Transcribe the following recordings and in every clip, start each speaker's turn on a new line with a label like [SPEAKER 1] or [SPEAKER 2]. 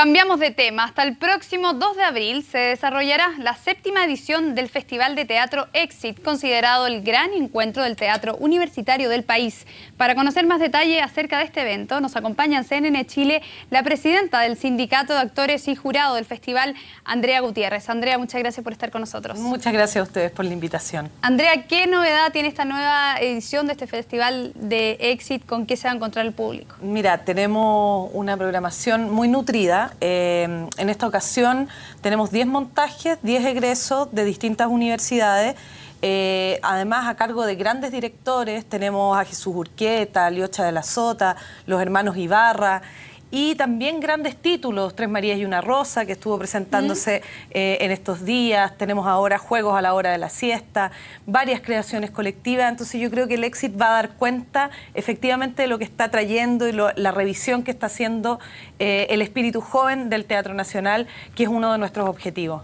[SPEAKER 1] Cambiamos de tema. Hasta el próximo 2 de abril se desarrollará la séptima edición del Festival de Teatro Exit, considerado el gran encuentro del teatro universitario del país. Para conocer más detalle acerca de este evento, nos acompaña en CNN Chile la presidenta del Sindicato de Actores y Jurado del Festival, Andrea Gutiérrez. Andrea, muchas gracias por estar con nosotros. Muchas
[SPEAKER 2] gracias a ustedes por la invitación.
[SPEAKER 1] Andrea, ¿qué novedad tiene esta nueva edición de este Festival de Exit? ¿Con qué se va a encontrar el público?
[SPEAKER 2] Mira, tenemos una programación muy nutrida Em, en esta ocasión tenemos 10 montajes, 10 egresos de distintas universidades. Eh, además, a cargo de grandes directores, tenemos a Jesús Urqueta, Liocha de la Sota, los hermanos Ibarra y también grandes títulos, Tres Marías y una Rosa, que estuvo presentándose eh, en estos días, tenemos ahora juegos a la hora de la siesta, varias creaciones colectivas, entonces yo creo que el éxito va a dar cuenta efectivamente de lo que está trayendo y la revisión que está haciendo eh, el espíritu joven del Teatro Nacional, que es uno de nuestros objetivos.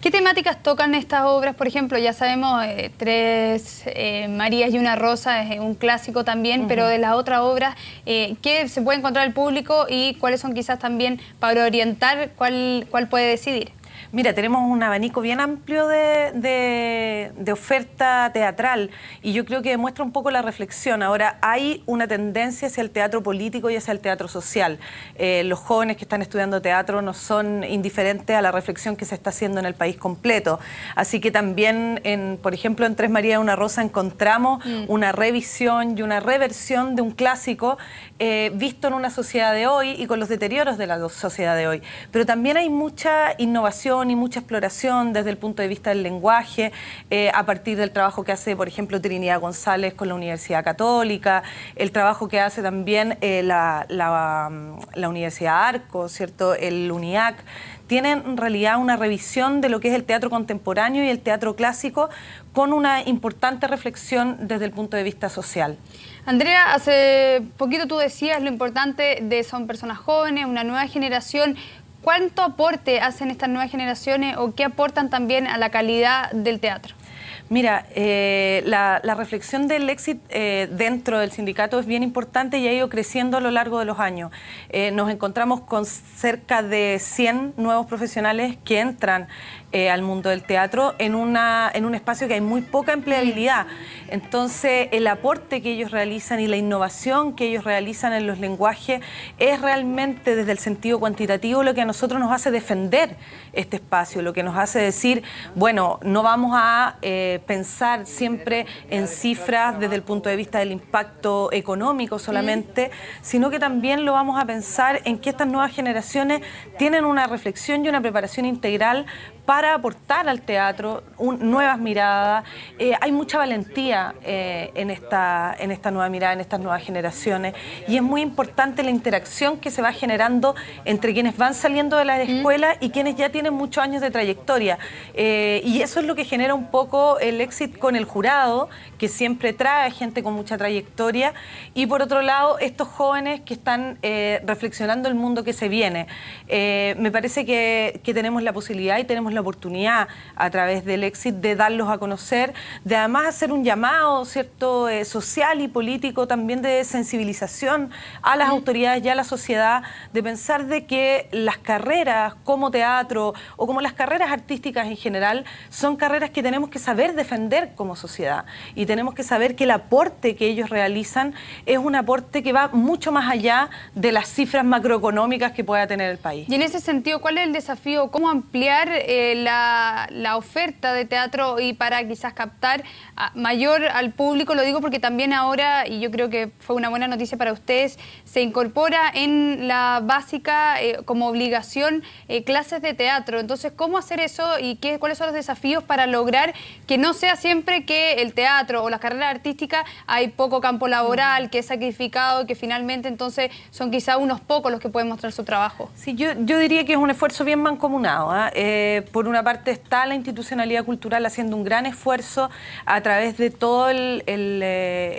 [SPEAKER 1] ¿Qué temáticas tocan estas obras? Por ejemplo, ya sabemos, eh, Tres eh, Marías y una Rosa es eh, un clásico también, pero de las otras obras, ¿qué se puede encontrar al público y cuáles son quizás también, para orientar, cuál puede decidir? Mira, tenemos un abanico
[SPEAKER 2] bien amplio de, oferta teatral y yo creo que demuestra un poco la reflexión. Ahora, hay una tendencia hacia el teatro político y hacia el teatro social. Eh, los jóvenes que están estudiando teatro no son indiferentes a la reflexión que se está haciendo en el país completo. Así que también, en, por ejemplo, en Tres María de una Rosa encontramos mm. una revisión y una reversión de un clásico eh, visto en una sociedad de hoy y con los deterioros de la sociedad de hoy. Pero también hay mucha innovación y mucha exploración desde el punto de vista del lenguaje, eh, a partir del trabajo que hace, por ejemplo, Trinidad González con la Universidad Católica, el trabajo que hace también eh, la, Universidad Arco, ¿cierto? El UNIAC tienen en realidad una revisión de lo que es el teatro contemporáneo y el teatro clásico con una importante reflexión desde el punto de vista social.
[SPEAKER 1] Andrea, hace poquito tú decías lo importante de son personas jóvenes, una nueva generación ¿Cuánto aporte hacen estas nuevas generaciones o qué aportan también a la calidad del teatro?
[SPEAKER 2] Mira, eh, la, reflexión del éxito eh, dentro del sindicato es bien importante y ha ido creciendo a lo largo de los años. Eh, nos encontramos con cerca de 100 nuevos profesionales que entran al mundo del teatro en, una, en un espacio que hay muy poca empleabilidad. Entonces, el aporte que ellos realizan y la innovación que ellos realizan en los lenguajes es realmente desde el sentido cuantitativo lo que a nosotros nos hace defender este espacio, lo que nos hace decir, bueno, no vamos a pensar siempre en cifras desde el punto de vista del impacto económico solamente, sino que también lo vamos a pensar en que estas nuevas generaciones tienen una reflexión y una preparación integral para aportar al teatro nuevas miradas. Eh, hay mucha valentía eh, en, esta, en esta nueva mirada, en estas nuevas generaciones. Y es muy importante la interacción que se va generando entre quienes van saliendo de la escuela... y quienes ya tienen muchos años de trayectoria. Eh, y eso es lo que genera un poco el éxito con el jurado, que siempre trae gente con mucha trayectoria. Y por otro lado, estos jóvenes que están reflexionando el mundo que se viene. me parece que, que tenemos la posibilidad y tenemos la oportunidad a través del exit de darlos a conocer, de además hacer un llamado cierto eh, social y político también de sensibilización a las mm. autoridades y a la sociedad, de pensar de que las carreras como teatro o como las carreras artísticas en general son carreras que tenemos que saber defender como sociedad y tenemos que saber que el aporte que ellos realizan es un aporte que va mucho más allá de las cifras macroeconómicas que pueda tener el país. Y en
[SPEAKER 1] ese sentido, ¿cuál es el desafío? ¿Cómo ampliar eh, eh, la, oferta de teatro y para quizás captar mayor al público, lo digo porque también ahora, y yo creo que fue una buena noticia para ustedes, se incorpora en la básica eh, como obligación eh, clases de teatro. Entonces, ¿cómo hacer eso y qué, cuáles son los desafíos para lograr que no sea siempre que el teatro o las carreras artísticas hay poco campo laboral, que es sacrificado, que finalmente entonces son quizás unos pocos los que pueden mostrar su trabajo? Sí,
[SPEAKER 2] yo, yo diría que es un esfuerzo bien mancomunado. ¿ah? ¿eh? por una parte está la institucionalidad cultural haciendo un gran esfuerzo a través de todo eh,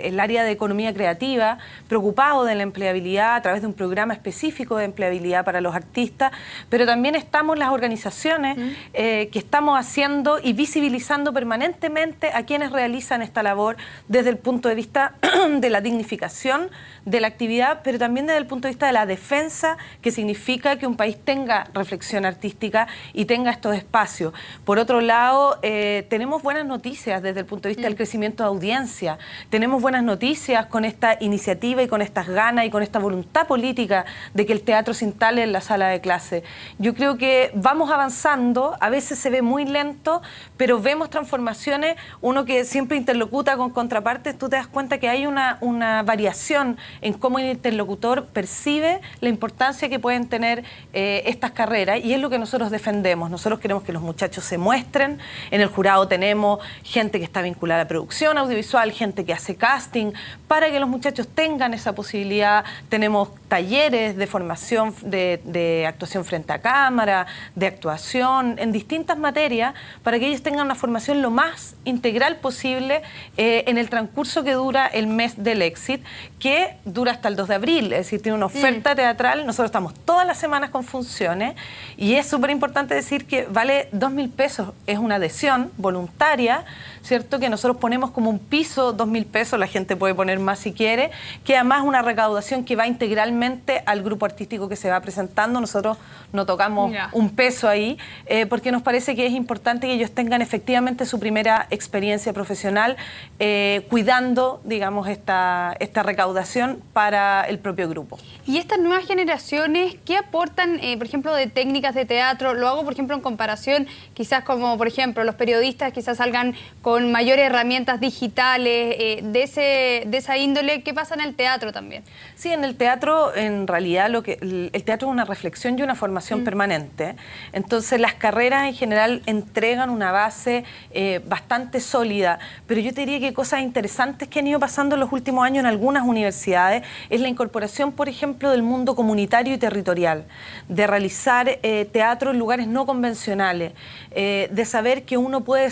[SPEAKER 2] el, área de economía creativa, preocupado de la empleabilidad a través de un programa específico de empleabilidad para los artistas, pero también estamos las organizaciones eh, que estamos haciendo y visibilizando permanentemente a quienes realizan esta labor desde el punto de vista de la dignificación de la actividad, pero también desde el punto de vista de la defensa, que significa que un país tenga reflexión artística y tenga estos espacio. Por otro lado, eh, tenemos buenas noticias desde el punto de vista del mm. crecimiento de audiencia. Tenemos buenas noticias con esta iniciativa y con estas ganas y con esta voluntad política de que el teatro se instale en la sala de clase. Yo creo que vamos avanzando, a veces se ve muy lento, pero vemos transformaciones. Uno que siempre interlocuta con contrapartes, tú te das cuenta que hay una, una variación en cómo el interlocutor percibe la importancia que pueden tener eh, estas carreras y es lo que nosotros defendemos. Nosotros queremos que los muchachos se muestren. En el jurado tenemos gente que está vinculada a producción audiovisual, gente que hace casting, para que los muchachos tengan esa posibilidad. Tenemos talleres de formación de, actuación frente a cámara, de actuación, en distintas materias, para que ellos tengan una formación lo más integral posible eh, en el transcurso que dura el mes del exit, que dura hasta el 2 de abril, es decir, tiene una oferta teatral. Nosotros estamos todas las semanas con funciones y es súper importante decir que va vale dos mil pesos. Es una adhesión voluntaria ¿cierto? Que nosotros ponemos como un piso, dos mil pesos, la gente puede poner más si quiere, que además es una recaudación que va integralmente al grupo artístico que se va presentando. Nosotros no tocamos un peso ahí, eh, porque nos parece que es importante que ellos tengan efectivamente su primera experiencia profesional, eh, cuidando, digamos, esta, esta recaudación para el propio grupo.
[SPEAKER 1] ¿Y estas nuevas generaciones qué aportan, eh, por ejemplo, de técnicas de teatro? Lo hago, por ejemplo, en comparación, quizás como, por ejemplo, los periodistas quizás salgan con con mayores herramientas digitales, eh, de, ese, de esa índole, ¿qué pasa en el teatro también?
[SPEAKER 2] Sí, en el teatro, en realidad, lo que, el teatro es una reflexión y una formación mm. permanente. Entonces, las carreras en general entregan una base eh, bastante sólida, pero yo te diría que cosas interesantes que han ido pasando en los últimos años en algunas universidades es la incorporación, por ejemplo, del mundo comunitario y territorial, de realizar eh, teatro en lugares no convencionales, de saber que uno puede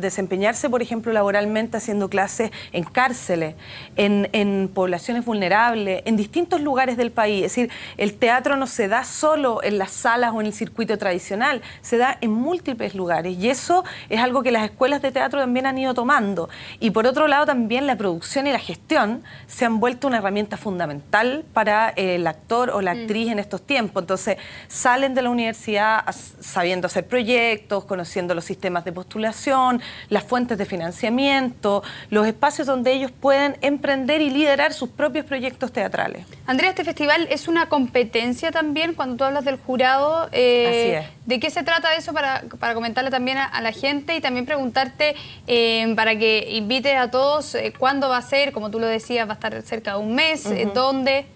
[SPEAKER 2] desempeñar por ejemplo, laboralmente haciendo clases en cárceles, en, en poblaciones vulnerables, en distintos lugares del país. Es decir, el teatro no se da solo en las salas o en el circuito tradicional, se da en múltiples lugares y eso es algo que las escuelas de teatro también han ido tomando. Y por otro lado, también la producción y la gestión se han vuelto una herramienta fundamental para eh, el actor o la mm. actriz en estos tiempos. Entonces, salen de la universidad sabiendo hacer proyectos, conociendo los sistemas de postulación, las fuentes de financiamiento, los espacios donde ellos pueden
[SPEAKER 1] emprender y liderar
[SPEAKER 2] sus propios proyectos teatrales.
[SPEAKER 1] Andrea, este festival es una competencia también cuando tú hablas del jurado. Eh, ¿De qué se trata eso para, comentarle también a, la gente y también preguntarte eh, para que invites a todos eh, cuándo va a ser, como tú lo decías, va a estar cerca de un mes, dónde?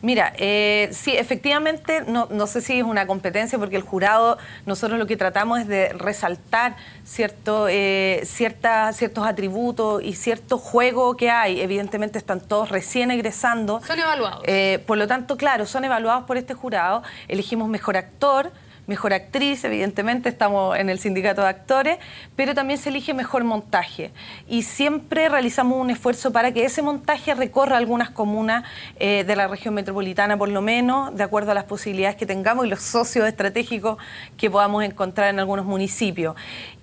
[SPEAKER 2] Mira, eh, sí, efectivamente, no, no, sé si es una competencia, porque el jurado, nosotros lo que tratamos es de resaltar cierto, eh, ciertos atributos y cierto juego que hay. Evidentemente están todos recién egresando. Son evaluados. Eh, por lo tanto, claro, son evaluados por este jurado. Elegimos mejor actor mejor actriz, evidentemente estamos en el sindicato de actores, pero también se elige mejor montaje. Y siempre realizamos un esfuerzo para que ese montaje recorra algunas comunas eh, de la región metropolitana, por lo menos, de acuerdo a las posibilidades que tengamos y los socios estratégicos que podamos encontrar en algunos municipios.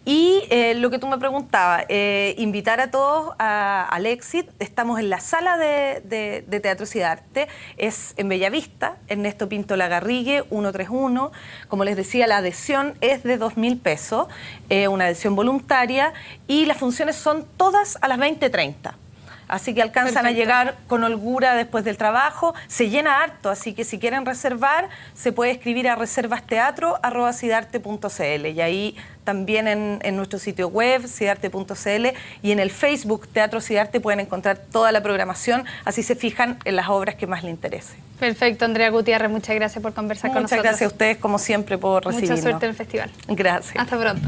[SPEAKER 2] Y eh, lo que tú me preguntabas, eh, invitar a todos al Exit. Estamos en la sala de, y de Arte, es en Bellavista, Ernesto Pinto Lagarrigue, 131. Como les decía, la adhesión es de 2.000 mil pesos, eh, una adhesión voluntaria, y las funciones son todas a las 20.30. Así que alcanzan a llegar con holgura después del trabajo. Se llena harto, así que si quieren reservar, se puede escribir a reservasteatro.cidarte.cl y ahí también en, nuestro sitio web, cidarte.cl y en el Facebook Teatro Cidarte pueden encontrar toda la programación, así se fijan en las obras que más les interesen.
[SPEAKER 1] Perfecto, Andrea Gutiérrez, muchas gracias por conversar con nosotros. Muchas gracias a ustedes,
[SPEAKER 2] como siempre, por recibirnos. Mucha suerte en el festival. Gracias. Hasta
[SPEAKER 1] pronto.